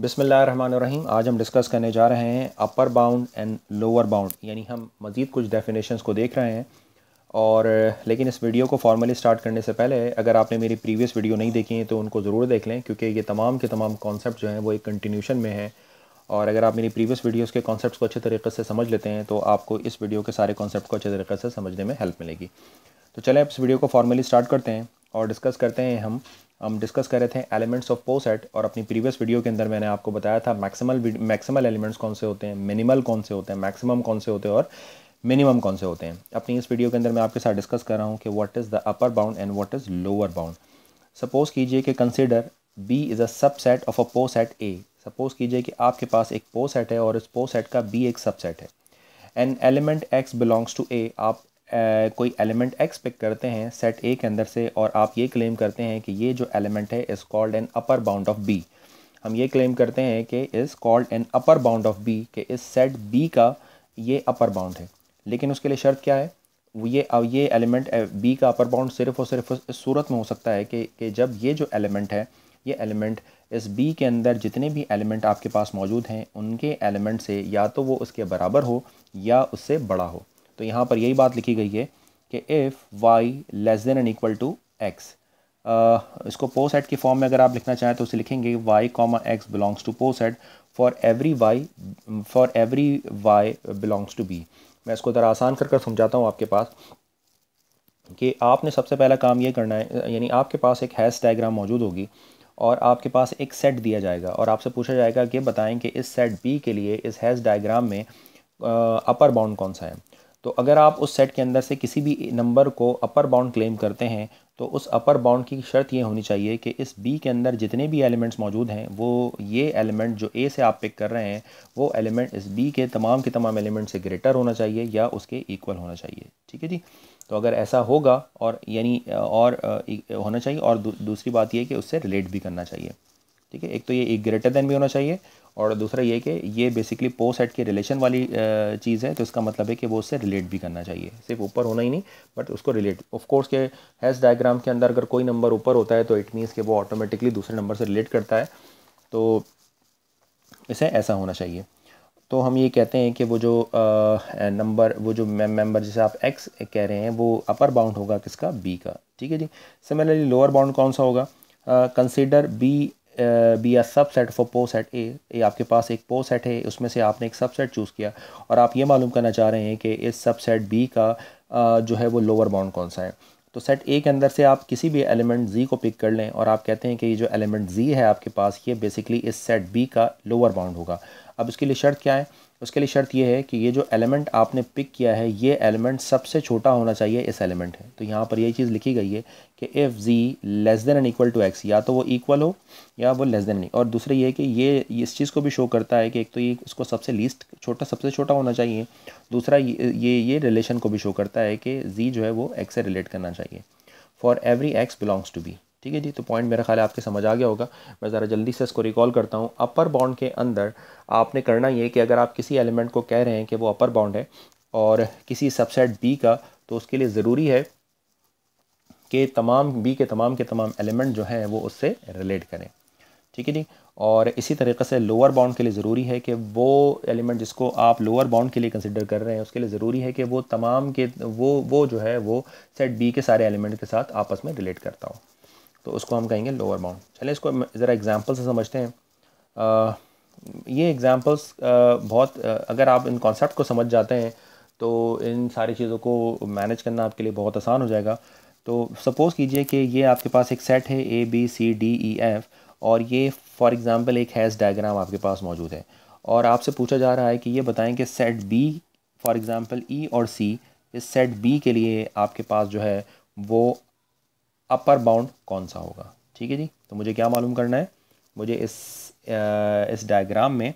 बिसमीम आज हम डिस्कस करने जा रहे हैं upper bound and lower bound यानी हम मज़ीद कुछ डेफिनेशंस को देख रहे हैं और लेकिन इस वीडियो को फॉर्मली स्टार्ट करने से पहले अगर आपने मेरी प्रीवियस वीडियो नहीं देखी है तो उनको ज़रूर देख लें क्योंकि ये तमाम के तमाम कॉन्सेप्ट जो हैं वो एक कंटिन्यूशन में है और अगर आप मेरी प्रीवियस वीडियोज़ के कॉन्सेप्ट को अच्छे तरीके से समझ लेते हैं तो आपको इस वीडियो के सारे कॉन्सेप्ट को अच्छे तरीके से समझने में हेल्प मिलेगी तो चलें आप इस वीडियो को फॉर्मली स्टार्ट करते हैं और डिस्कस करते हैं हम हम डिस्कस कर रहे थे एलिमेंट्स ऑफ पो सेट और अपनी प्रीवियस वीडियो के अंदर मैंने आपको बताया था मैक्सिमल मैक्सिमल एलिमेंट्स कौन से होते हैं मिनिमल कौन से होते हैं मैक्सिमम कौन से होते हैं और मिनिमम कौन से होते हैं अपनी इस वीडियो के अंदर मैं आपके साथ डिस्कस कर रहा हूँ कि what is the upper bound and what is lower bound suppose कीजिए कि कंसिडर बी इज़ अ सब सेट ऑफ अ पो सेट ए सपोज़ कीजिए कि आपके पास एक पो सेट है और इस पो सेट का बी एक सबसेट है an element x belongs to A आप कोई एलिमेंट एक्स पिक करते हैं सेट ए के अंदर से और आप ये क्लेम करते हैं कि ये जो एलिमेंट है is called an upper bound of B हम ये क्लेम करते हैं कि is called an upper bound of B कि इस सेट बी का ये अपर बाउंड है लेकिन उसके लिए शर्त क्या है ये ये एलिमेंट बी का अपर बाउंड सिर्फ और सिर्फ इस सूरत में हो सकता है कि कि जब ये जो एलिमेंट है ये एलिमेंट इस बी के अंदर जितने भी एलिमेंट आपके पास मौजूद हैं उनके एलिमेंट से या तो वो उसके बराबर हो या उससे बड़ा हो तो यहाँ पर यही बात लिखी गई है कि if y less than and equal to x इसको पो सेट की फॉर्म में अगर आप लिखना चाहें तो उसे लिखेंगे y comma x belongs to poset for every y for every y belongs to B मैं इसको ज़रा आसान कर कर समझाता हूँ आपके पास कि आपने सबसे पहला काम ये करना है यानी आपके पास एक हैश डायग्राम मौजूद होगी और आपके पास एक सेट दिया जाएगा और आपसे पूछा जाएगा कि बताएं कि इस सेट बी के लिए इस हैश डायग्राम में अपर बाउंड कौन सा है तो अगर आप उस सेट के अंदर से किसी भी नंबर को अपर बाउंड क्लेम करते हैं तो उस अपर बाउंड की शर्त ये होनी चाहिए कि इस बी के अंदर जितने भी एलिमेंट्स मौजूद हैं वो ये एलिमेंट जो ए से आप पिक कर रहे हैं वो एलिमेंट इस बी के तमाम के तमाम एलिमेंट से ग्रेटर होना चाहिए या उसके इक्वल होना चाहिए ठीक है जी तो अगर ऐसा होगा और यानी और होना चाहिए और दूसरी बात यह कि उससे रिलेट भी करना चाहिए ठीक है एक तो ये एक ग्रेटर देन भी होना चाहिए और दूसरा ये कि ये बेसिकली पो सेट के रिलेशन वाली चीज़ है तो इसका मतलब है कि वो उससे रिलेट भी करना चाहिए सिर्फ ऊपर होना ही नहीं बट उसको रिलेट ऑफकोर्स के हैज़ डायग्राम के अंदर अगर कोई नंबर ऊपर होता है तो इट मीन्स कि वो ऑटोमेटिकली दूसरे नंबर से रिलेट करता है तो इसे ऐसा होना चाहिए तो हम ये कहते हैं कि वो जो नंबर वो जो मेम्बर जैसे आप एक्स कह रहे हैं वो अपर बाउंड होगा किसका बी का ठीक है जी सिमिलरली लोअर बाउंड कौन सा होगा consider B B a subset for poset A आपके पास एक पो सेट है उसमें से आपने एक सब सेट चूज़ किया और आप ये मालूम करना चाह रहे हैं कि इस सब सेट बी का uh, जो है वो लोअर बाउंड कौन सा है तो सेट ए के अंदर से आप किसी भी एलिमेंट जी को पिक कर लें और आप कहते हैं कि ये जो एलिमेंट जी है आपके पास ये बेसिकली इस सेट बी का लोअर बाउंड होगा अब इसके लिए शर्त क्या है उसके लिए शर्त यह है कि ये जो एलिमेंट आपने पिक किया है ये एलिमेंट सबसे छोटा होना चाहिए इस एलिमेंट है तो यहाँ पर यही चीज़ लिखी गई है कि if G less than and equal to x या तो वो इक्वल हो या वो लेस देन नहीं और दूसरे ये कि ये इस चीज़ को भी शो करता है कि एक तो ये इसको सबसे लीस्ट छोटा सबसे छोटा होना चाहिए दूसरा ये ये रिलेशन को भी शो करता है कि जी जो है वो एक्स से रिलेट करना चाहिए for every X belongs to B ठीक है जी तो पॉइंट मेरा ख्याल है आपके समझ आ गया होगा मैं ज़रा जल्दी से इसको रिकॉल करता हूँ अपर बाउंड के अंदर आपने करना ये कि अगर आप किसी एलिमेंट को कह रहे हैं कि वो अपर बाउंड है और किसी सबसेट बी का तो उसके लिए ज़रूरी है कि तमाम बी के तमाम के तमाम एलिमेंट जो हैं वो उससे रिलेट करें ठीक है जी और इसी तरीके से लोअर बाउंड के लिए ज़रूरी है कि वो एलिमेंट जिसको आप लोअर बाउंड के लिए कंसिडर कर रहे हैं उसके लिए ज़रूरी है कि वो तमाम के वो वो जो है वो सेट बी के सारे एलिमेंट के साथ आपस में रिलेट करता हो तो उसको हम कहेंगे लोअर बाउंड चले इसको ज़रा एग्जाम्पल से समझते हैं आ, ये एग्ज़ाम्पल्स बहुत अगर आप इन कॉन्सेप्ट को समझ जाते हैं तो इन सारी चीज़ों को मैनेज करना आपके लिए बहुत आसान हो जाएगा तो सपोज़ कीजिए कि ये आपके पास एक सेट है A B C D E F और ये फॉर एग्ज़ाम्पल एक हैज़ डायग्राम आपके पास मौजूद है और आपसे पूछा जा रहा है कि ये बताएं कि set B for example E और सी इस सेट बी के लिए आपके पास जो है वो अपर बाउंड कौन सा होगा ठीक है जी तो मुझे क्या मालूम करना है मुझे इस इस डायग्राम में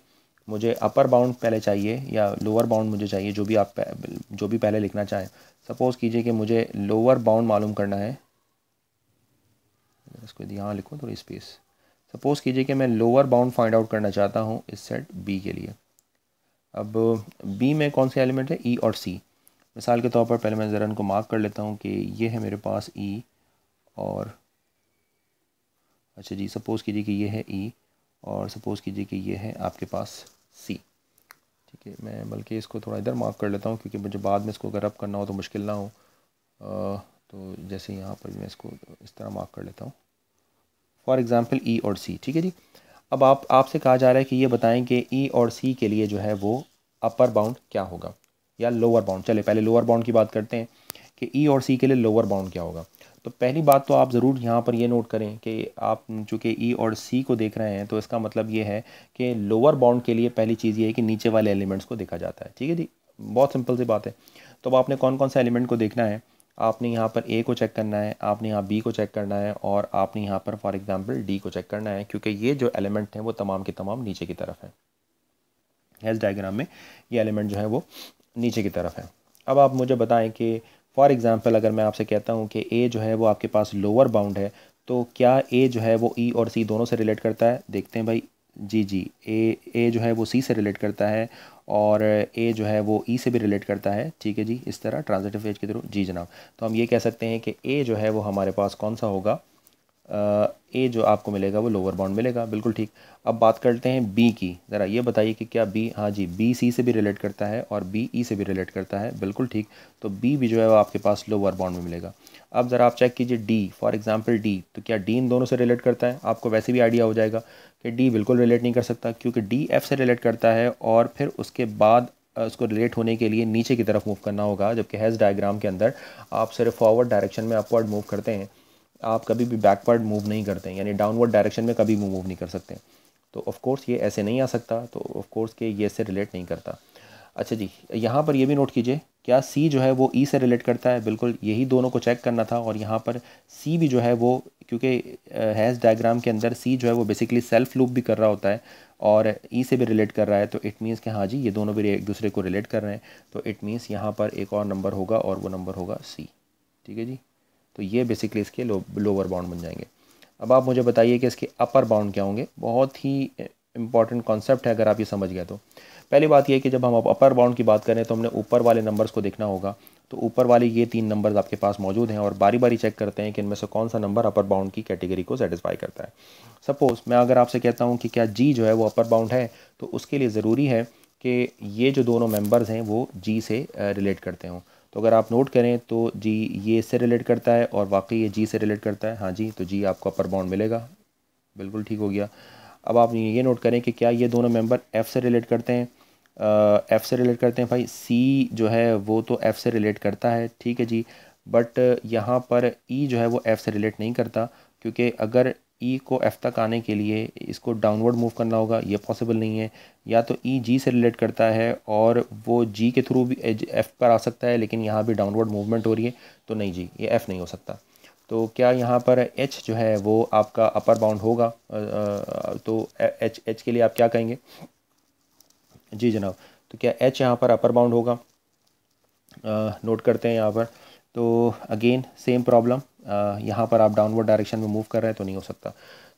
मुझे अपर बाउंड पहले चाहिए या लोअर बाउंड मुझे चाहिए जो भी आप जो भी पहले लिखना चाहें सपोज़ कीजिए कि मुझे लोअर बाउंड मालूम करना है इसको यदि यहाँ लिखो थोड़ी स्पेस सपोज़ कीजिए कि मैं लोअर बाउंड फाइंड आउट करना चाहता हूँ इस सेट बी के लिए अब बी में कौन से एलिमेंट है ई e और सी मिसाल के तौर पर पहले मैं ज़रा इनको मार्क कर लेता हूँ कि ये है मेरे पास ई e, और अच्छा जी सपोज़ कीजिए कि ये है ई e, और सपोज़ कीजिए कि ये है आपके पास सी ठीक है मैं बल्कि इसको थोड़ा इधर मार्क कर लेता हूँ क्योंकि मुझे बाद में इसको अगर रब करना हो तो मुश्किल ना हो आ, तो जैसे यहाँ पर मैं इसको इस तरह मार्क कर लेता हूँ फॉर एग्ज़ाम्पल ई और सी ठीक है जी अब आप आपसे कहा जा रहा है कि ये बताएं कि e ई और सी के लिए जो है वो अपर बाउंड क्या होगा या लोअर बाउंड चले पहले लोअर बाउंड की बात करते हैं कि ई e और सी के लिए लोअर बाउंड क्या होगा तो पहली बात तो आप ज़रूर यहाँ पर ये नोट करें कि आप चूँकि ई e और सी को देख रहे हैं तो इसका मतलब ये है कि लोअर बाउंड के लिए पहली चीज़ ये है कि नीचे वाले एलिमेंट्स को देखा जाता है ठीक है जी बहुत सिंपल सी बात है तो अब आपने कौन कौन सा एलिमेंट को देखना है आपने यहाँ पर ए को चेक करना है आपने यहाँ बी को चेक करना है और आपने यहाँ पर फॉर एग्ज़ाम्पल डी को चेक करना है क्योंकि ये जो एलिमेंट हैं वो तमाम के तमाम नीचे की तरफ हैं हेल्थ डायग्राम में ये एलिमेंट जो है वो नीचे की तरफ है अब आप मुझे बताएं कि फॉर एग्ज़ाम्पल अगर मैं आपसे कहता हूँ कि ए जो है वो आपके पास लोअर बाउंड है तो क्या ए जो है वो ई e और सी दोनों से रिलेट करता है देखते हैं भाई जी जी ए ए जो है वो सी से रिलेट करता है और ए जो है वो ई e से भी रिलेट करता है ठीक है जी इस तरह ट्रांजिटिव फेज के थ्रू जी जनाब तो हम ये कह सकते हैं कि ए जो है वो हमारे पास कौन सा होगा ए जो आपको मिलेगा वो लोअर बाउंड मिलेगा बिल्कुल ठीक अब बात करते हैं बी की ज़रा ये बताइए कि क्या बी हाँ जी बी सी से भी रिलेट करता है और बी ई e से भी रिलेट करता है बिल्कुल ठीक तो बी भी जो है वो आपके पास लोअर बाउंड में मिलेगा अब ज़रा आप चेक कीजिए डी फॉर एग्जाम्पल डी तो क्या डी इन दोनों से रिलेट करता है आपको वैसे भी आइडिया हो जाएगा कि डी बिल्कुल रिलेट नहीं कर सकता क्योंकि डी एफ से रिलेट करता है और फिर उसके बाद उसको रिलेट होने के लिए नीचे की तरफ मूव करना होगा जबकि हैज़ डायग्राम के अंदर आप सिर्फ फॉरवर्ड डायरेक्शन में अपवर्ड मूव करते हैं आप कभी भी बैकवर्ड मूव नहीं करते हैं यानी डाउनवर्ड डायरेक्शन में कभी मूव नहीं कर सकते तो ऑफ़ ये ऐसे नहीं आ सकता तो ऑफ़ के ये से रिलेट नहीं करता अच्छा जी यहाँ पर ये भी नोट कीजिए क्या सी जो है वो ई e से रिलेट करता है बिल्कुल यही दोनों को चेक करना था और यहाँ पर सी भी जो है वो क्योंकि हैज़ डायग्राम के अंदर सी जो है वो बेसिकली सेल्फ लूप भी कर रहा होता है और ई e से भी रिलेट कर रहा है तो इट मीन्स कि हाँ जी ये दोनों भी एक दूसरे को रिलेट कर रहे हैं तो इट मीन्स यहाँ पर एक और नंबर होगा और वो नंबर होगा सी ठीक है जी तो ये बेसिकली इसके लो लोअर बाउंड बन जाएंगे अब आप मुझे बताइए कि इसके अपर बाउंड क्या होंगे बहुत ही इंपॉर्टेंट कॉन्सेप्ट है अगर आप ये समझ गए तो पहली बात यह है कि जब हम अपर बाउंड की बात करें तो हमने ऊपर वाले नंबर्स को देखना होगा तो ऊपर वाले ये तीन नंबर्स आपके पास मौजूद हैं और बारी बारी चेक करते हैं कि इनमें से कौन सा नंबर अपर बाउंड की कैटेगरी को सेटिस्फाई करता है सपोज़ मैं अगर आपसे कहता हूँ कि क्या जी जो है वो अपर बाउंड है तो उसके लिए ज़रूरी है कि ये जो दोनों मेम्बर्स हैं वो जी से रिलेट करते हों तो अगर आप नोट करें तो जी ये इससे रिलेट करता है और वाकई ये जी से रिलेट करता है हाँ जी तो जी आपको अपर बाउंड मिलेगा बिल्कुल ठीक हो गया अब आप ये नोट करें कि क्या ये दोनों मेंबर एफ़ से रिलेट करते हैं एफ़ से रिलेट करते हैं भाई सी जो है वो तो एफ़ से रिलेट करता है ठीक है जी बट यहाँ पर ई e जो है वो एफ़ से रिलेट नहीं करता क्योंकि अगर ई e को एफ़ तक आने के लिए इसको डाउनवर्ड मूव करना होगा ये पॉसिबल नहीं है या तो ई e जी से रिलेट करता है और वो जी के थ्रू भी एफ़ पर आ सकता है लेकिन यहाँ भी डाउनवर्ड मूवमेंट हो रही है तो नहीं जी ये एफ़ नहीं हो सकता तो क्या यहाँ पर एच जो है वो आपका अपर बाउंड होगा तो एच एच के लिए आप क्या कहेंगे जी जनाब तो क्या एच यहाँ पर अपर बाउंड होगा नोट करते हैं यहाँ पर तो अगेन सेम प्रॉब्लम यहाँ पर आप डाउनवर्ड डायरेक्शन में मूव कर रहे हैं तो नहीं हो सकता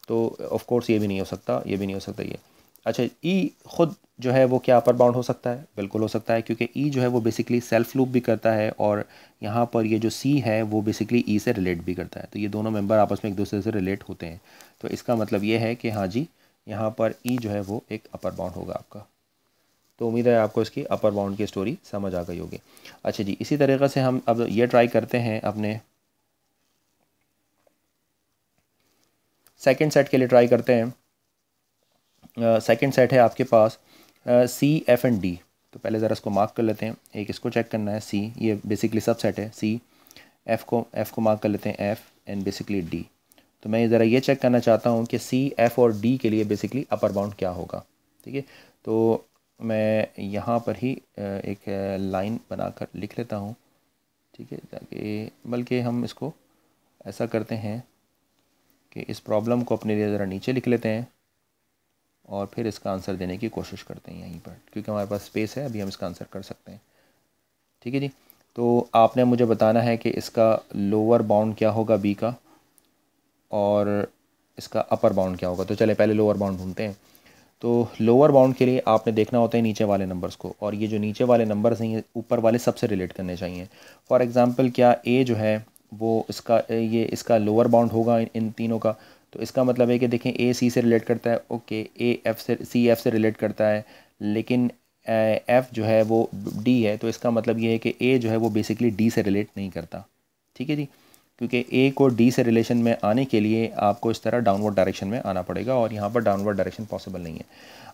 तो ऑफ़ कोर्स ये भी नहीं हो सकता ये भी नहीं हो सकता ये अच्छा ई e ख़ुद जो है वो क्या अपर बाउंड हो सकता है बिल्कुल हो सकता है क्योंकि ई e जो है वो बेसिकली सेल्फ लूप भी करता है और यहाँ पर ये जो सी है वो बेसिकली ई e से रिलेट भी करता है तो ये दोनों मेंबर आपस में एक दूसरे से रिलेट होते हैं तो इसका मतलब ये है कि हाँ जी यहाँ पर ई जो है वो एक अपर बाउंड होगा आपका तो उम्मीद है आपको इसकी अपर बाउंड की स्टोरी समझ आ गई होगी अच्छा जी इसी तरीके से हम अब ये ट्राई करते हैं अपने सेकेंड सेट के लिए ट्राई करते हैं सेकेंड uh, सेट है आपके पास सी एफ एंड डी तो पहले ज़रा इसको मार्क कर लेते हैं एक इसको चेक करना है सी ये बेसिकली सब सेट है सी एफ़ को एफ़ को मार्क कर लेते हैं एफ़ एंड बेसिकली डी तो मैं ज़रा ये चेक करना चाहता हूँ कि सी एफ़ और डी के लिए बेसिकली अपर बाउंड क्या होगा ठीक है तो मैं यहाँ पर ही एक लाइन बनाकर लिख लेता हूँ ठीक है ताकि बल्कि हम इसको ऐसा करते हैं कि इस प्रॉब्लम को अपने लिए ज़रा नीचे लिख लेते हैं और फिर इसका आंसर देने की कोशिश करते हैं यहीं पर क्योंकि हमारे पास स्पेस है अभी हम इसका आंसर कर सकते हैं ठीक है जी तो आपने मुझे बताना है कि इसका लोअर बाउंड क्या होगा बी का और इसका अपर बाउंड क्या होगा तो चले पहले लोअर बाउंड ढूंढते हैं तो लोअर बाउंड के लिए आपने देखना होता है नीचे वाले नंबर्स को और ये जो नीचे वाले नंबर्स हैं ये ऊपर वाले सबसे रिलेट करने चाहिए फॉर एग्ज़ाम्पल क्या ए जो है वो इसका ये इसका लोअर बाउंड होगा इन तीनों का तो इसका मतलब है कि देखें ए सी से रिलेट करता है ओके ए एफ से सी एफ से रिलेट करता है लेकिन एफ़ जो है वो डी है तो इसका मतलब ये है कि ए जो है वो बेसिकली डी से रिलेट नहीं करता ठीक है जी क्योंकि ए को डी से रिलेशन में आने के लिए आपको इस तरह डाउनवर्ड डायरेक्शन में आना पड़ेगा और यहाँ पर डाउनवर्ड डायरेक्शन पॉसिबल नहीं है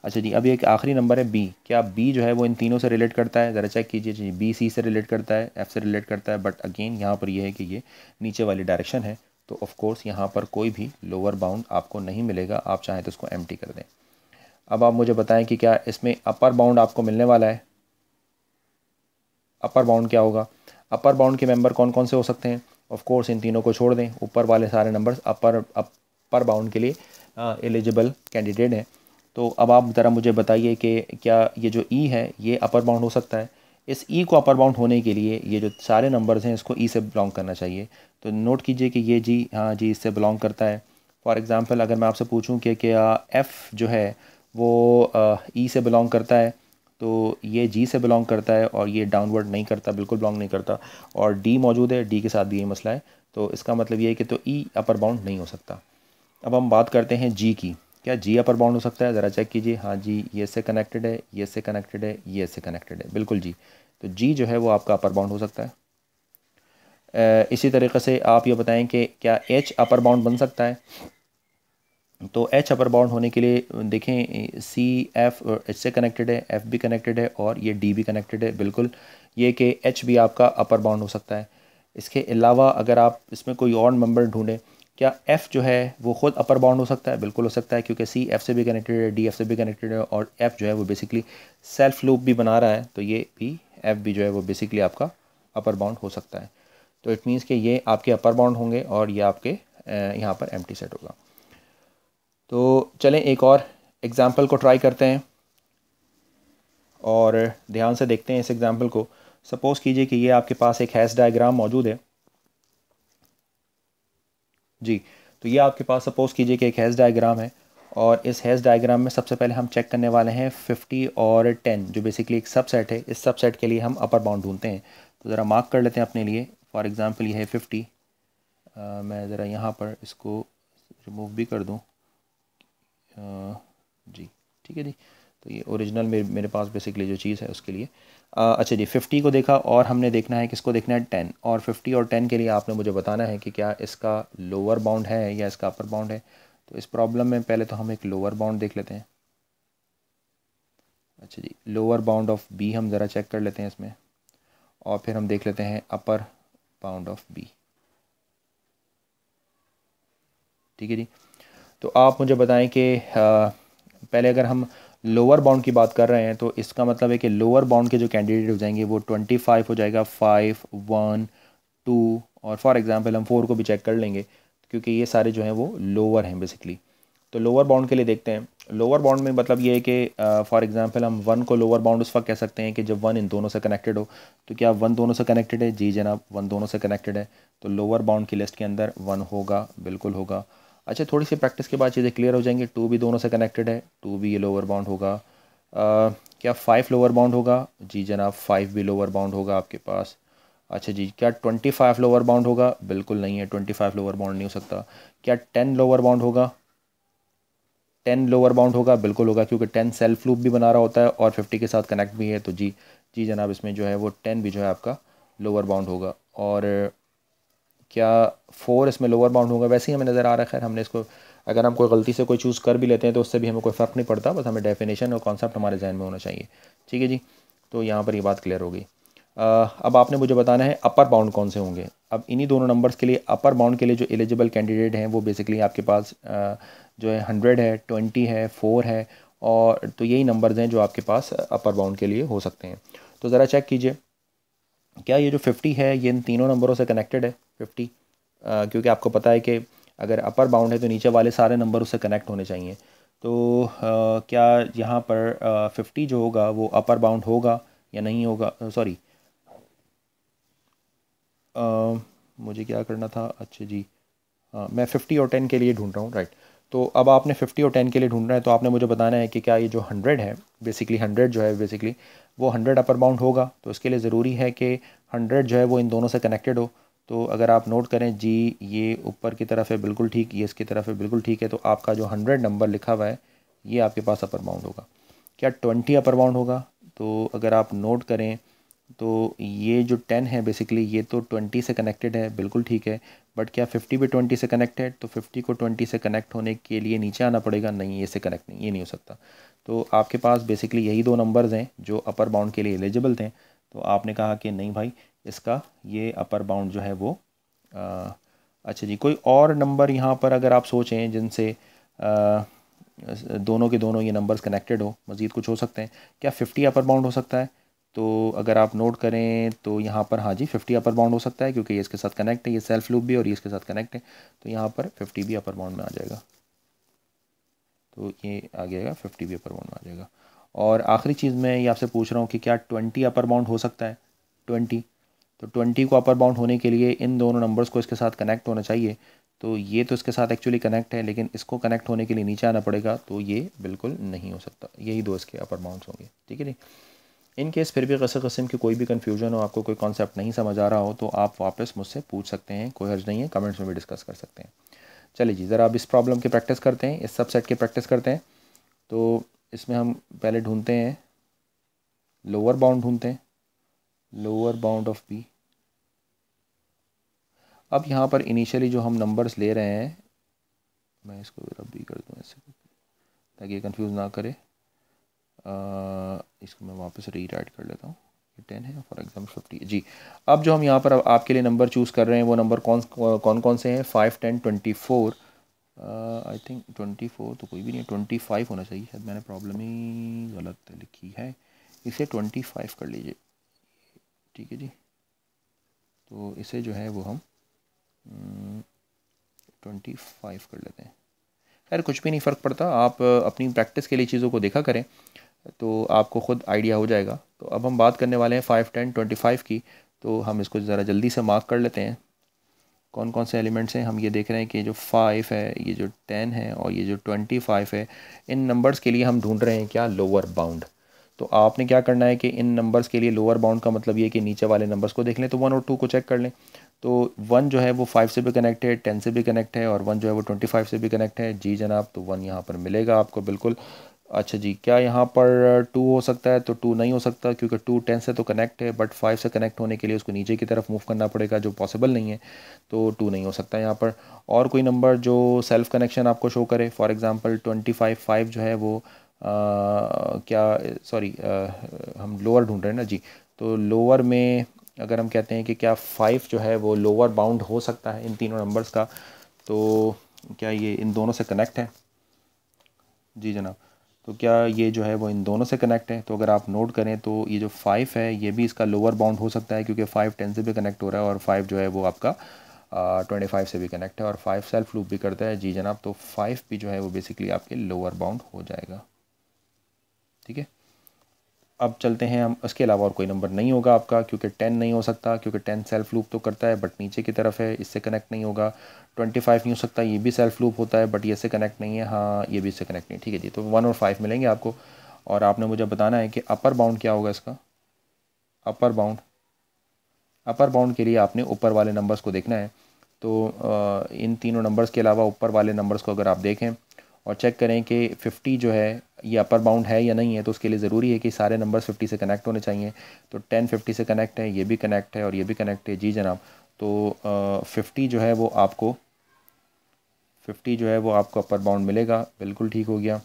अच्छा जी अभी एक आखिरी नंबर है बी क्या बी जो है वो इन तीनों से रिलेट करता है ज़रा चेक कीजिए जी बी सी से रिलेट करता है एफ से रिलेट करता है बट अगेन यहाँ पर यह है कि ये नीचे वाली डायरेक्शन है तो ऑफ़ यहाँ पर कोई भी लोअर बाउंड आपको नहीं मिलेगा आप चाहें तो उसको एम कर दें अब आप मुझे बताएं कि क्या इसमें अपर बाउंड आपको मिलने वाला है अपर बाउंड क्या होगा अपर बाउंड के मेंबर कौन कौन से हो सकते हैं ऑफ कोर्स इन तीनों को छोड़ दें ऊपर वाले सारे नंबर्स अपर अपर बाउंड के लिए एलिजिबल कैंडिडेट हैं तो अब आप ज़रा मुझे बताइए कि क्या ये जो ई e है ये अपर बाउंड हो सकता है इस ई e को अपर बाउंड होने के लिए ये जो सारे नंबर्स हैं इसको ई e से बिलोंग करना चाहिए तो नोट कीजिए कि ये जी हाँ जी इससे बिलोंग करता है फॉर एग्ज़ाम्पल अगर मैं आपसे पूछूँ कि क्या एफ़ जो है वो ई e से बिलोंग करता है तो ये जी से बिलोंग करता है और ये डाउनवर्ड नहीं करता बिल्कुल बिलोंग नहीं करता और डी मौजूद है डी के साथ भी यही मसला है तो इसका मतलब ये है कि तो ई अपर बाउंड नहीं हो सकता अब हम बात करते हैं जी की क्या जी अपर बाउंड हो सकता है ज़रा चेक कीजिए हाँ जी ये से कनेक्टेड है ये से कनेक्टेड है ये से कनेक्टेड है बिल्कुल जी तो जी जो है वो आपका अपर बाउंड हो सकता है इसी तरीके से आप ये बताएं कि क्या एच अपर बाउंड बन सकता है तो एच अपर बाउंड होने के लिए देखें सी एफ एच से कनेक्टेड है एफ भी कनेक्टेड है और ये डी भी कनेक्टेड है बिल्कुल ये कि एच भी आपका अपर बाउंड हो सकता है इसके अलावा अगर आप इसमें कोई और नंबर ढूंढें क्या एफ़ जो है वो खुद अपर बाउंड हो सकता है बिल्कुल हो सकता है क्योंकि सी एफ़ से भी कनेक्टेड है डी एफ़ से भी कनेक्टेड है और एफ़ जो है वो बेसिकली सेल्फ लूप भी बना रहा है तो ये भी एफ़ भी जो है वो बेसिकली आपका अपर बाउंड हो सकता है तो इट मीन्स कि ये आपके अपर बाउंड होंगे और ये आपके यहाँ पर एम सेट होगा तो चलें एक और एग्ज़ाम्पल को ट्राई करते हैं और ध्यान से देखते हैं इस एग्ज़ाम्पल को सपोज़ कीजिए कि ये आपके पास एक हैस डायग्राम मौजूद है जी तो ये आपके पास सपोज़ कीजिए कि एक हैस डायग्राम है और इस हैस डायग्राम में सबसे पहले हम चेक करने वाले हैं फिफ्टी और टेन जो बेसिकली एक सबसेट है इस सबसेट के लिए हम अपर बाउंड ढूंढते हैं तो ज़रा मार्क कर लेते हैं अपने लिए फॉर एग्ज़ाम्पल ये है फिफ्टी मैं ज़रा यहाँ पर इसको रिमूव भी कर दूँ जी ठीक है जी तो ये ओरिजिनल मेरे मेरे पास बेसिकली जो चीज़ है उसके लिए आ, अच्छा जी फिफ्टी को देखा और हमने देखना है किसको देखना है टेन और फिफ्टी और टेन के लिए आपने मुझे बताना है कि क्या इसका लोअर बाउंड है या इसका अपर बाउंड है तो इस प्रॉब्लम में पहले तो हम एक लोअर बाउंड देख लेते हैं अच्छा जी लोअर बाउंड ऑफ बी हम ज़रा चेक कर लेते हैं इसमें और फिर हम देख लेते हैं अपर बाउंड ऑफ बी ठीक है जी तो आप मुझे बताएं कि पहले अगर हम लोअर बाउंड की बात कर रहे हैं तो इसका मतलब है कि लोअर बाउंड के जो कैंडिडेट हो जाएंगे वो ट्वेंटी फाइव हो जाएगा फाइव वन टू और फॉर एग्ज़ाम्पल हम फोर को भी चेक कर लेंगे क्योंकि ये सारे जो हैं वो लोअर हैं बेसिकली तो लोअर बाउंड के लिए देखते हैं लोअर बाउंड में मतलब ये है कि फॉर एग्ज़ाम्पल हम वन को लोअर बाउंड उस वक्त कह सकते हैं कि जब वन इन दोनों से कनेक्टेड हो तो क्या वन दोनों से कनेक्टेड है जी जनाब वन दोनों से कनेक्टेड है तो लोअर बाउंड की लिस्ट के अंदर वन होगा बिल्कुल होगा अच्छा थोड़ी सी प्रैक्टिस के बाद चीज़ें क्लियर हो जाएंगी टू भी दोनों से कनेक्टेड है टू भी ये लोअर बाउंड होगा आ, क्या फाइव लोअर बाउंड होगा जी जनाब फाइव भी लोअर बाउंड होगा आपके पास अच्छा जी क्या ट्वेंटी फाइव लोअर बाउंड होगा बिल्कुल नहीं है ट्वेंटी फाइव लोअर बाउंड नहीं हो सकता क्या टेन लोअर बाउंड होगा टेन लोअर बाउंड होगा बिल्कुल होगा क्योंकि टेन सेल्फ लूप भी बना रहा होता है और फिफ्टी के साथ कनेक्ट भी है तो जी जी जनाब इसमें जो है वो टेन भी जो है आपका लोअर बाउंड होगा और क्या फोर इसमें लोअर बाउंड होगा वैसे ही हमें नज़र आ रहा है खैर हमने इसको अगर हम कोई गलती से कोई चूज़ कर भी लेते हैं तो उससे भी हमें कोई फ़र्क नहीं पड़ता बस हमें डेफिनेशन और कॉन्सेप्ट हमारे जहन में होना चाहिए ठीक है जी तो यहाँ पर ये बात क्लियर होगी अब आपने मुझे बताना है अपर बाउंड कौन से होंगे अब इन्हीं दोनों नंबर्स के लिए अपर बाउंड के लिए जो एलिजिबल कैंडिडेट हैं वो बेसिकली आपके पास जो है हंड्रेड है ट्वेंटी है फोर है और तो यही नंबर्स हैं जो आपके पास अपर बाउंड के लिए हो सकते हैं तो ज़रा चेक कीजिए क्या ये जो फिफ्टी है ये इन तीनों नंबरों से कनेक्टेड है फिफ्टी क्योंकि आपको पता है कि अगर अपर बाउंड है तो नीचे वाले सारे नंबर उससे कनेक्ट होने चाहिए तो आ, क्या यहाँ पर फिफ्टी जो होगा वो अपर बाउंड होगा या नहीं होगा सॉरी मुझे क्या करना था अच्छा जी आ, मैं फिफ्टी और टेन के लिए ढूंढ रहा हूँ राइट तो अब आपने फिफ्टी और टेन के लिए ढूंढना है तो आपने मुझे बताना है कि क्या ये जो हंड्रेड है बेसिकली हंड्रेड जो है बेसिकली वो हंड्रेड अपर बाउंड होगा तो इसके लिए ज़रूरी है कि हंड्रेड जो है वो इन दोनों से कनेक्टेड हो तो अगर आप नोट करें जी ये ऊपर की तरफ है बिल्कुल ठीक ये इसकी तरफ है बिल्कुल ठीक है तो आपका जो हंड्रेड नंबर लिखा हुआ है ये आपके पास अपर बाउंड होगा क्या ट्वेंटी अपर बाउंड होगा तो अगर आप नोट करें तो ये जो टेन है बेसिकली ये तो ट्वेंटी से कनेक्टेड है बिल्कुल ठीक है बट क्या फिफ्टी भी ट्वेंटी से कनेक्ट है तो फिफ्टी को ट्वेंटी से कनेक्ट होने के लिए नीचे आना पड़ेगा नहीं ये से कनेक्ट नहीं ये नहीं हो सकता तो आपके पास बेसिकली यही दो नंबर्स हैं जो अपर बाउंड के लिए एलिजिबल थे तो आपने कहा कि नहीं भाई इसका ये अपर बाउंड जो है वो आ, अच्छा जी कोई और नंबर यहाँ पर अगर आप सोचें जिनसे दोनों के दोनों ये नंबर्स कनेक्टेड हो मज़ीद कुछ हो सकते हैं क्या फिफ्टी अपर बाउंड हो सकता है तो अगर आप नोट करें तो यहाँ पर हाँ जी फिफ्टी अपर बाउंड हो सकता है क्योंकि ये इसके साथ कनेक्ट है ये सेल्फ लूप भी और ये इसके साथ कनेक्ट है तो यहाँ पर फिफ्टी भी अपर बाउंड में आ जाएगा तो ये आ जाएगा फिफ्टी भी अपर बाउंड में आ जाएगा और आखिरी चीज़ मैं ये आपसे पूछ रहा हूँ कि क्या ट्वेंटी अपर बाउंड हो सकता है ट्वेंटी तो ट्वेंटी को अपर बाउंड होने के लिए इन दोनों नंबर्स को इसके साथ कनेक्ट होना चाहिए तो ये तो इसके साथ एक्चुअली कनेक्ट है लेकिन इसको कनेक्ट होने के लिए नीचे आना पड़ेगा तो ये बिल्कुल नहीं हो सकता यही दो इसके अपर बाउंड होंगे ठीक है नहीं इन केस फिर भी कसर कस्म की कोई भी कन्फ्यूजन हो आपको कोई कॉन्सेप्ट नहीं समझ आ रहा हो तो आप वापस मुझसे पूछ सकते हैं कोई हर्ज नहीं है कमेंट्स में भी डिस्कस कर सकते हैं चलिए जी ज़रा आप इस प्रॉब्लम की प्रैक्टिस करते हैं इस सबसेट की प्रैक्टिस करते हैं तो इसमें हम पहले ढूंढते हैं लोअर बाउंड ढूंढते हैं लोअर बाउंड ऑफ बी अब यहाँ पर इनिशियली जो हम नंबर्स ले रहे हैं मैं इसको बी कर दूँ ऐसे ताकि ये कन्फ्यूज़ ना करे इसको मैं वापस री राइट कर लेता हूँ टेन है फॉर एग्जाम्पल फिफ्टी जी अब जो हम यहाँ पर आपके लिए नंबर चूज़ कर रहे हैं वो नंबर कौन कौन कौन से हैं five ten twenty four I think twenty four तो कोई भी नहीं ट्वेंटी फाइव होना चाहिए शायद मैंने प्रॉब्लम ही गलत लिखी है इसे ट्वेंटी फाइव कर लीजिए ठीक है जी तो इसे जो है वो हम ट्वेंटी हम्म, फाइव कर लेते हैं खैर कुछ भी नहीं फ़र्क पड़ता आप अपनी प्रैक्टिस के लिए चीज़ों को देखा करें तो आपको ख़ुद आइडिया हो जाएगा तो अब हम बात करने वाले हैं फाइव टेन ट्वेंटी फाइव की तो हम इसको ज़रा जल्दी से मार्क कर लेते हैं कौन कौन से एलिमेंट्स हैं हम ये देख रहे हैं कि जो फाइव है ये जो टेन है और ये जो ट्वेंटी फाइव है इन नंबर्स के लिए हम ढूंढ रहे हैं क्या लोअर बाउंड तो आपने क्या करना है कि इन नंबर्स के लिए लोअर बाउंड का मतलब ये कि नीचे वाले नंबर्स को देख लें तो वन और टू को चेक कर लें तो वन जो है वो फाइव से भी कनेक्ट है टेन से भी कनेक्ट है और वन जो है वो ट्वेंटी फाइव से भी कनेक्ट है जी जनाब तो वन यहाँ पर मिलेगा आपको बिल्कुल अच्छा जी क्या यहाँ पर टू हो सकता है तो टू नहीं हो सकता क्योंकि टू टेन से तो कनेक्ट है बट फाइव से कनेक्ट होने के लिए उसको नीचे की तरफ मूव करना पड़ेगा जो पॉसिबल नहीं है तो टू नहीं हो सकता यहाँ पर और कोई नंबर जो सेल्फ कनेक्शन आपको शो करे for example twenty five five जो है वो आ, क्या सॉरी हम लोअर ढूंढ रहे हैं ना जी तो लोअर में अगर हम कहते हैं कि क्या फाइव जो है वो लोअर बाउंड हो सकता है इन तीनों नंबर्स का तो क्या ये इन दोनों से कनेक्ट है जी जनाब तो क्या ये जो है वो इन दोनों से कनेक्ट है तो अगर आप नोट करें तो ये जो फाइव है ये भी इसका लोअर बाउंड हो सकता है क्योंकि फाइव टेन से भी कनेक्ट हो रहा है और फाइव जो है वो आपका ट्वेंटी फाइव से भी कनेक्ट है और फाइव सेल्फ लूप भी करता है जी जनाब तो फाइव भी जो है वो बेसिकली आपके लोअर बाउंड हो जाएगा ठीक है अब चलते हैं हम इसके अलावा और कोई नंबर नहीं होगा आपका क्योंकि टेन नहीं हो सकता क्योंकि टेन सेल्फ लूप तो करता है बट नीचे की तरफ है इससे कनेक्ट नहीं होगा ट्वेंटी फाइव नहीं हो सकता ये भी सेल्फ लूप होता है बट ये से कनेक्ट नहीं है हाँ ये भी इससे कनेक्ट नहीं ठीक है जी तो वन और फाइव मिलेंगे आपको और आपने मुझे बताना है कि अपर बाउंड क्या होगा इसका अपर बाउंड अपर बाउंड के लिए आपने ऊपर वाले नंबर्स को देखना है तो इन तीनों नंबर्स के अलावा ऊपर वाले नंबर्स को अगर आप देखें और चेक करें कि फिफ्टी जो है ये अपर बाउंड है या नहीं है तो उसके लिए ज़रूरी है कि सारे नंबर्स फिफ्टी से कनेक्ट होने चाहिए तो टेन फिफ्टी से कनेक्ट है ये भी कनेक्ट है और ये भी कनेक्ट है जी जनाब तो फिफ्टी जो है वो आपको फिफ्टी जो है वो आपको अपर बाउंड मिलेगा बिल्कुल ठीक हो गया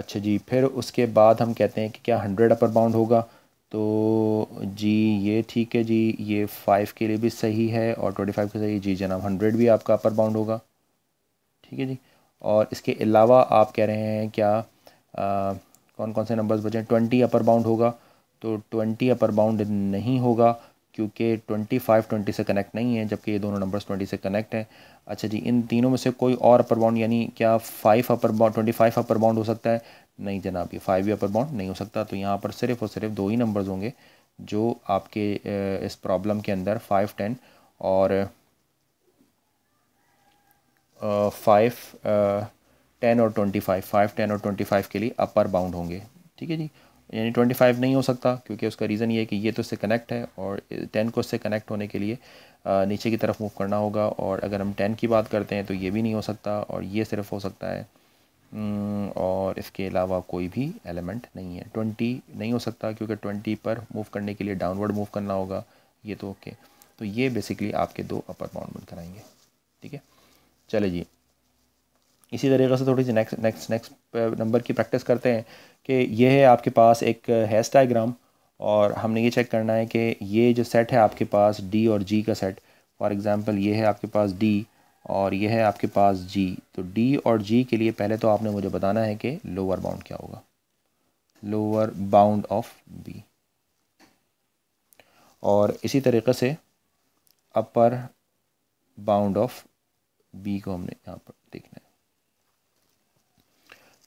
अच्छा जी फिर उसके बाद हम कहते हैं कि क्या हंड्रेड अपर बाउंड होगा तो जी ये ठीक है जी ये फ़ाइव के लिए भी सही है और ट्वेंटी फाइव के सही जी जनाब हंड्रेड भी आपका अपर बाउंड होगा ठीक है जी और इसके अलावा आप कह रहे हैं क्या आ, कौन कौन से नंबर्स बचे ट्वेंटी अपर बाउंड होगा तो ट्वेंटी अपर बाउंड नहीं होगा क्योंकि 25 20 से कनेक्ट नहीं है जबकि ये दोनों नंबर्स 20 से कनेक्ट हैं अच्छा जी इन तीनों में से कोई और अपर बाउंड यानी क्या five upper bound twenty five upper bound हो सकता है नहीं जनाब ये फाइव भी अपर बाउंड नहीं हो सकता तो यहाँ पर सिर्फ और सिर्फ दो ही नंबर्स होंगे जो आपके इस प्रॉब्लम के अंदर फाइव टेन और फाइव टेन और ट्वेंटी फाइव फाइव टेन और ट्वेंटी फाइव के लिए अपर बाउंड होंगे ठीक है जी यानी ट्वेंटी फाइव नहीं हो सकता क्योंकि उसका रीज़न ये है कि ये तो इससे कनेक्ट है और टेन को इससे कनेक्ट होने के लिए नीचे की तरफ मूव करना होगा और अगर हम टेन की बात करते हैं तो ये भी नहीं हो सकता और ये सिर्फ हो सकता है हम्म, और इसके अलावा कोई भी एलिमेंट नहीं है ट्वेंटी नहीं हो सकता क्योंकि ट्वेंटी पर मूव करने के लिए डाउनवर्ड मूव करना होगा ये तो ओके तो ये बेसिकली आपके दो अपर बाउंड कराएंगे ठीक है चले जी इसी तरीके से थोड़ी सी नेक्स्ट नेक्स्ट नेक्स्ट नंबर की प्रैक्टिस करते हैं कि ये है आपके पास एक हैश uh, डाइग्राम और हमने ये चेक करना है कि ये जो सेट है आपके पास डी और जी का सेट फॉर एग्ज़ाम्पल ये है आपके पास डी और ये है आपके पास जी तो डी और जी के लिए पहले तो आपने मुझे बताना है कि लोअर बाउंड क्या होगा लोअर बाउंड ऑफ बी और इसी तरीके से अपर बाउंड ऑफ बी को हमने यहाँ पर देखना है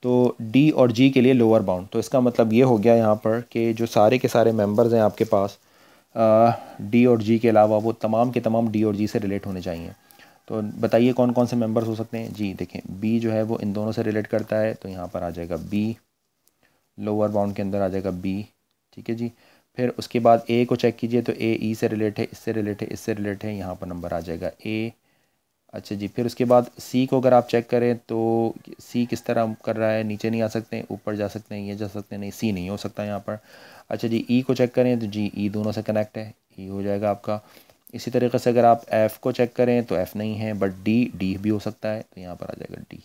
तो डी और जी के लिए लोअर बाउंड तो इसका मतलब ये हो गया यहाँ पर कि जो सारे के सारे मेंबर्स हैं आपके पास डी और जी के अलावा वो तमाम के तमाम डी और जी से रिलेट होने चाहिए तो बताइए कौन कौन से मेंबर्स हो सकते हैं जी देखें बी जो है वो इन दोनों से रिलेट करता है तो यहाँ पर आ जाएगा बी लोअर बाउंड के अंदर आ जाएगा बी ठीक है जी फिर उसके बाद ए को चेक कीजिए तो ए ई e से रिलेट है इससे रिलेट है इससे रिलेट है यहाँ पर नंबर आ जाएगा ए अच्छा जी फिर उसके बाद सी को अगर आप चेक करें तो सी किस तरह कर रहा है नीचे नहीं आ सकते ऊपर जा सकते हैं ये जा सकते हैं नहीं सी नहीं हो सकता यहाँ पर अच्छा जी ई e को चेक करें तो जी ई e दोनों से कनेक्ट है ई e हो जाएगा आपका इसी तरीके से अगर आप एफ़ को चेक करें तो एफ़ नहीं है बट डी डी भी हो सकता है तो यहाँ पर आ जाएगा डी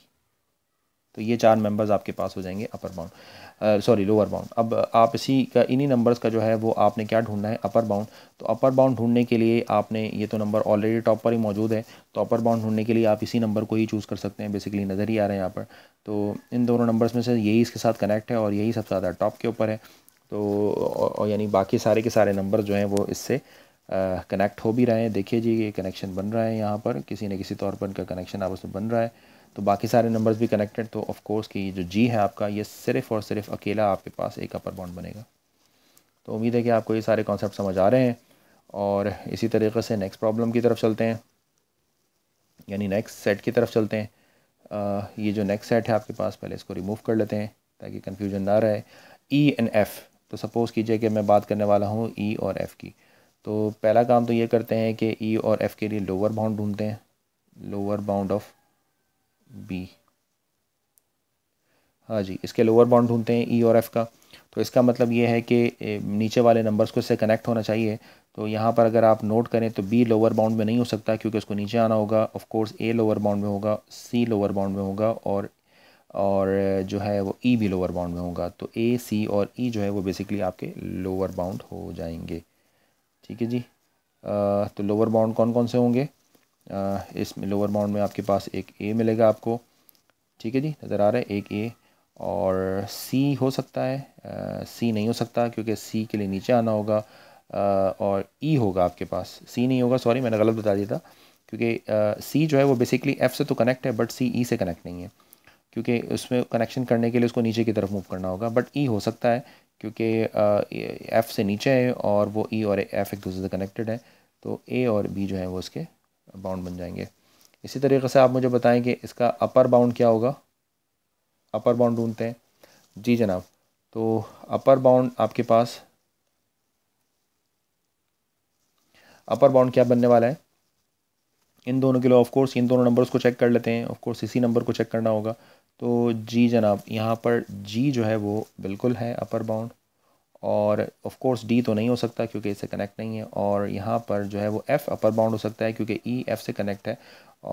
तो ये चार मेंबर्स आपके पास हो जाएंगे upper bound sorry lower bound अब आप इसी का इन्हीं नंबर्स का जो है वो आपने क्या ढूंढना है अपर बाउंड तो अपर बाउंड ढूंढने के लिए आपने ये तो नंबर ऑलरेडी टॉप पर ही मौजूद है तो अपर बाउंड ढूंढने के लिए आप इसी नंबर को ही चूज़ कर सकते हैं बेसिकली नज़र ही आ रहे हैं यहाँ पर तो इन दोनों नंबर्स में से यही इसके साथ कनेक्ट है और यही सबसे ज़्यादा टॉप के ऊपर है तो यानी बाकी सारे के सारे नंबर जो हैं वो इससे कनेक्ट uh, हो भी रहे हैं देखिए जी ये कनेक्शन बन रहा है यहाँ पर किसी न किसी तौर पर इनका कनेक्शन आपस में बन रहा है तो बाकी सारे नंबर्स भी कनेक्टेड तो ऑफ कोर्स कि जो जी है आपका ये सिर्फ़ और सिर्फ अकेला आपके पास एक अपर बाउंड बनेगा तो उम्मीद है कि आपको ये सारे कॉन्सेप्ट समझ आ रहे हैं और इसी तरीके से नेक्स्ट प्रॉब्लम की तरफ चलते हैं यानी नेक्स्ट सेट की तरफ चलते हैं आ, ये जो नेक्स्ट सेट है आपके पास पहले इसको रिमूव कर लेते हैं ताकि कन्फ्यूजन ना रहे ई एंड एफ़ तो सपोज़ कीजिए कि मैं बात करने वाला हूँ ई e और एफ़ की तो पहला काम तो ये करते हैं कि ई e और एफ़ के लिए लोअर बाउंड ढूंढते हैं लोअर बाउंड ऑफ बी हाँ जी इसके लोअर बाउंड ढूंढते हैं ई e और एफ का तो इसका मतलब ये है कि नीचे वाले नंबर्स को इससे कनेक्ट होना चाहिए तो यहाँ पर अगर आप नोट करें तो बी लोअर बाउंड में नहीं हो सकता क्योंकि उसको नीचे आना होगा of course a lower bound में होगा सी लोअर बाउंड में होगा और और जो है वो ई e भी लोअर बाउंड में होगा तो ए सी और ई e जो है वो बेसिकली आपके लोअर बाउंड हो जाएंगे ठीक है जी आ, तो लोअर बाउंड कौन कौन से होंगे इस लोअर बाउंड में आपके पास एक ए मिलेगा आपको ठीक है जी नज़र आ रहा है एक ए और सी हो सकता है आ, सी नहीं हो सकता क्योंकि सी के लिए नीचे आना होगा आ, और ई e होगा आपके पास सी नहीं होगा सॉरी मैंने गलत बता दिया था क्योंकि सी जो है वो बेसिकली एफ़ से तो कनेक्ट है बट सी ई से कनेक्ट नहीं है क्योंकि उसमें कनेक्शन करने के लिए उसको नीचे की तरफ मूव करना होगा बट ई e हो सकता है क्योंकि एफ़ से नीचे है और वो ई e और एफ़ एक दूसरे से कनेक्टेड है तो ए और बी जो है वो उसके बाउंड बन जाएंगे इसी तरीके से आप मुझे बताएं कि इसका अपर बाउंड क्या होगा अपर बाउंड ढूंढते हैं जी जनाब तो अपर बाउंड आपके पास अपर बाउंड क्या बनने वाला है इन दोनों के लिए ऑफ कोर्स इन दोनों नंबर्स को चेक कर लेते हैं ऑफ कोर्स इसी नंबर को चेक करना होगा तो जी जनाब यहाँ पर जी जो है वो बिल्कुल है अपर बाउंड और ऑफ कोर्स डी तो नहीं हो सकता क्योंकि इससे कनेक्ट नहीं है और यहाँ पर जो है वो एफ़ अपर बाउंड हो सकता है क्योंकि ई e, एफ़ से कनेक्ट है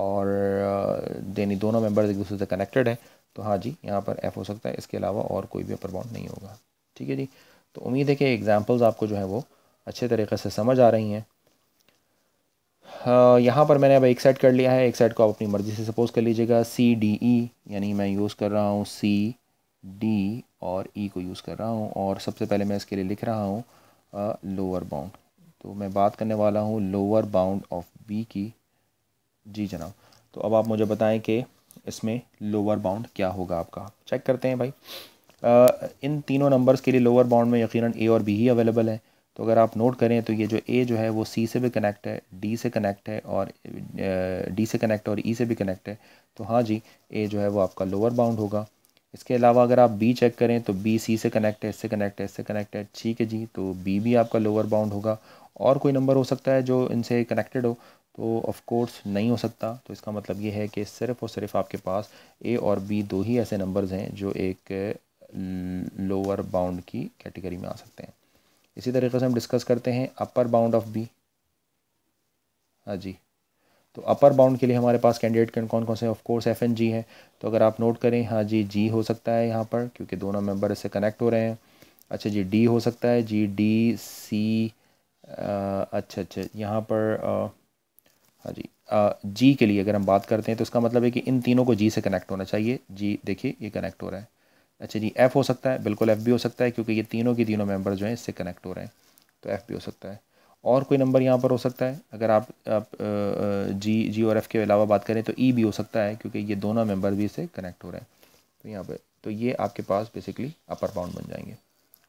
और देनी uh, दोनों मेंबर्स एक दूसरे से कनेक्टेड है तो हाँ जी यहाँ पर एफ़ हो सकता है इसके अलावा और कोई भी अपर बाउंड नहीं होगा ठीक है जी तो उम्मीद है कि एग्ज़ाम्पल्स आपको जो है वो अच्छे तरीके से समझ आ रही हैं हाँ, यहाँ पर मैंने अब एक सेट कर लिया है एक सेट को आप अपनी मर्ज़ी से सपोज़ कर लीजिएगा सी डी ई यानी मैं यूज़ कर रहा हूँ सी डी और ई e को यूज़ कर रहा हूँ और सबसे पहले मैं इसके लिए लिख रहा हूँ लोअर बाउंड तो मैं बात करने वाला हूँ लोअर बाउंड ऑफ बी की जी जनाब तो अब आप मुझे बताएं कि इसमें लोअर बाउंड क्या होगा आपका चेक करते हैं भाई आ, इन तीनों नंबर्स के लिए लोअर बाउंड में यकीनन ए और बी ही अवेलेबल है तो अगर आप नोट करें तो ये जो ए जो है वो सी से भी कनेक्ट है डी से कनेक्ट है और डी से कनेक्ट और ई e से भी कनेक्ट है तो हाँ जी ए जो है वो आपका लोअर बाउंड होगा इसके अलावा अगर आप बी चेक करें तो बी सी से कनेक्ट है इससे कनेक्ट है इससे कनेक्ट है ठीक है जी तो बी भी आपका लोअर बाउंड होगा और कोई नंबर हो सकता है जो इनसे कनेक्टेड हो तो ऑफ़ कोर्स नहीं हो सकता तो इसका मतलब ये है कि सिर्फ़ और सिर्फ आपके पास ए और बी दो ही ऐसे नंबर्स हैं जो एक लोअर बाउंड की कैटेगरी में आ सकते हैं इसी तरीके से हम डिस्कस करते हैं अपर बाउंड ऑफ बी हाँ जी तो अपर बाउंड के लिए हमारे पास कैंडिडेट कौन कौन से of course F and G हैं तो अगर आप नोट करें हाँ जी जी हो सकता है यहाँ पर क्योंकि दोनों मेंबर इससे कनेक्ट हो रहे हैं अच्छा जी डी हो सकता है जी डी सी अच्छा अच्छा यहाँ पर हाँ जी आ, जी के लिए अगर हम बात करते हैं तो इसका मतलब है कि इन तीनों को जी से कनेक्ट होना चाहिए जी देखिए ये कनेक्ट हो रहा है अच्छा जी एफ़ हो सकता है बिल्कुल एफ़ भी हो सकता है क्योंकि ये तीनों के तीनों मेंबर जो हैं इससे कनेक्ट हो रहे हैं तो एफ़ भी हो सकता है और कोई नंबर यहाँ पर हो सकता है अगर आप, आप जी जी और एफ़ के अलावा बात करें तो ई e भी हो सकता है क्योंकि ये दोनों मेंबर भी इसे कनेक्ट हो रहे हैं तो यहाँ पर तो ये आपके पास बेसिकली अपर बाउंड बन जाएंगे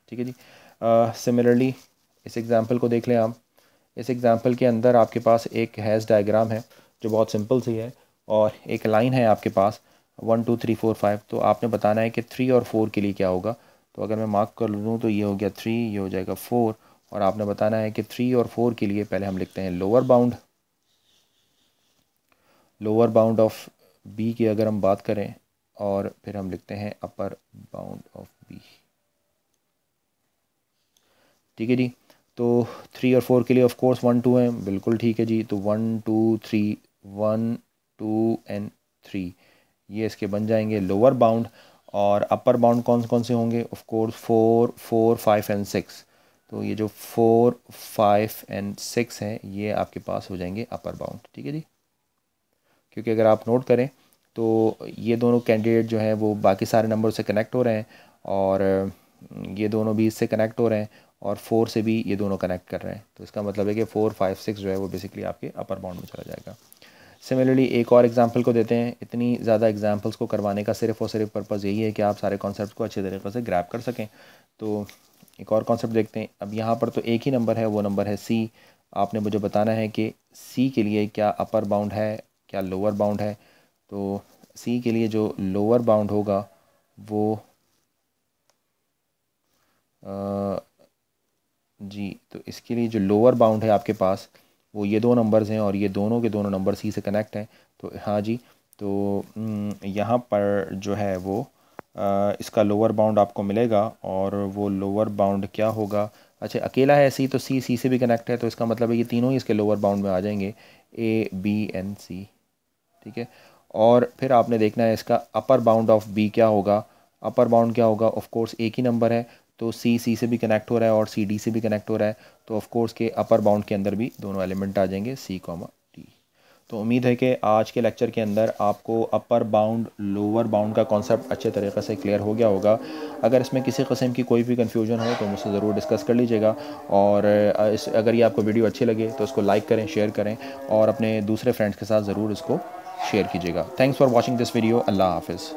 ठीक है जी सिमिलरली uh, इस एग्ज़ाम्पल को देख लें आप इस एग्ज़ाम्पल के अंदर आपके पास एक हैज़ डायग्राम है जो बहुत सिंपल सी है और एक लाइन है आपके पास one two three four five तो आपने बताना है कि थ्री और फोर के लिए क्या होगा तो अगर मैं मार्क कर लूँ तो ये हो गया थ्री ये हो जाएगा फोर और आपने बताना है कि थ्री और फोर के लिए पहले हम लिखते हैं lower bound lower bound of B की अगर हम बात करें और फिर हम लिखते हैं अपर बाउंड ऑफ बी ठीक है जी तो थ्री और फोर के लिए ऑफ कोर्स वन टू है बिल्कुल ठीक है जी तो one two three one two and three ये इसके बन जाएंगे लोअर बाउंड और अपर बाउंड कौन कौन से होंगे of course four four five and six तो ये जो फोर फाइव एंड सिक्स हैं ये आपके पास हो जाएंगे अपर बाउंड ठीक है जी क्योंकि अगर आप नोट करें तो ये दोनों कैंडिडेट जो हैं वो बाकी सारे नंबर से कनेक्ट हो रहे हैं और ये दोनों भी इससे कनेक्ट हो रहे हैं और फोर से भी ये दोनों कनेक्ट कर रहे हैं तो इसका मतलब है कि फोर फाइव सिक्स जो है वो बेसिकली आपके अपर बाउंड में चला जाएगा सिमिलरली एक और एग्जांपल को देते हैं इतनी ज़्यादा एग्जांपल्स को करवाने का सिर्फ और सिर्फ पर्पज़ यही है कि आप सारे कॉन्सेप्ट को अच्छे तरीके से ग्रैप कर सकें तो एक और कॉन्सेप्ट देखते हैं अब यहाँ पर तो एक ही नंबर है वो नंबर है सी आपने मुझे बताना है कि सी के लिए क्या अपर बाउंड है क्या लोअर बाउंड है तो सी के लिए जो लोअर बाउंड होगा वो आ, जी तो इसके लिए जो लोअर बाउंड है आपके पास वो ये दो नंबर्स हैं और ये दोनों के दोनों नंबर सी से कनेक्ट हैं तो हाँ जी तो हम्म, यहाँ पर जो है वो इसका लोअर बाउंड आपको मिलेगा और वो लोअर बाउंड क्या होगा अच्छा अकेला है सी तो सी सी से भी कनेक्ट है तो इसका मतलब है ये तीनों ही इसके लोअर बाउंड में आ जाएंगे ए बी एन सी ठीक है और फिर आपने देखना है इसका अपर बाउंड ऑफ बी क्या होगा अपर बाउंड क्या होगा ऑफ कोर्स एक ही नंबर है तो सी सी से भी कनेक्ट हो रहा है और सी डी से भी कनेक्ट हो रहा है तो ऑफ कोर्स के अपर बाउंड के अंदर भी दोनों एलिमेंट आ जाएंगे सी कॉमा तो उम्मीद है कि आज के लेक्चर के अंदर आपको अपर बाउंड लोअर बाउंड का कॉन्सेप्ट अच्छे तरीके से क्लियर हो गया होगा अगर इसमें किसी कस्म की कोई भी कन्फ्यूजन हो तो मुझसे ज़रूर डिस्कस कर लीजिएगा और इस अगर ये आपको वीडियो अच्छी लगे तो इसको लाइक करें शेयर करें और अपने दूसरे फ्रेंड्स के साथ ज़रूर इसको शेयर कीजिएगा thanks for watching this video अल्लाह हाफिज़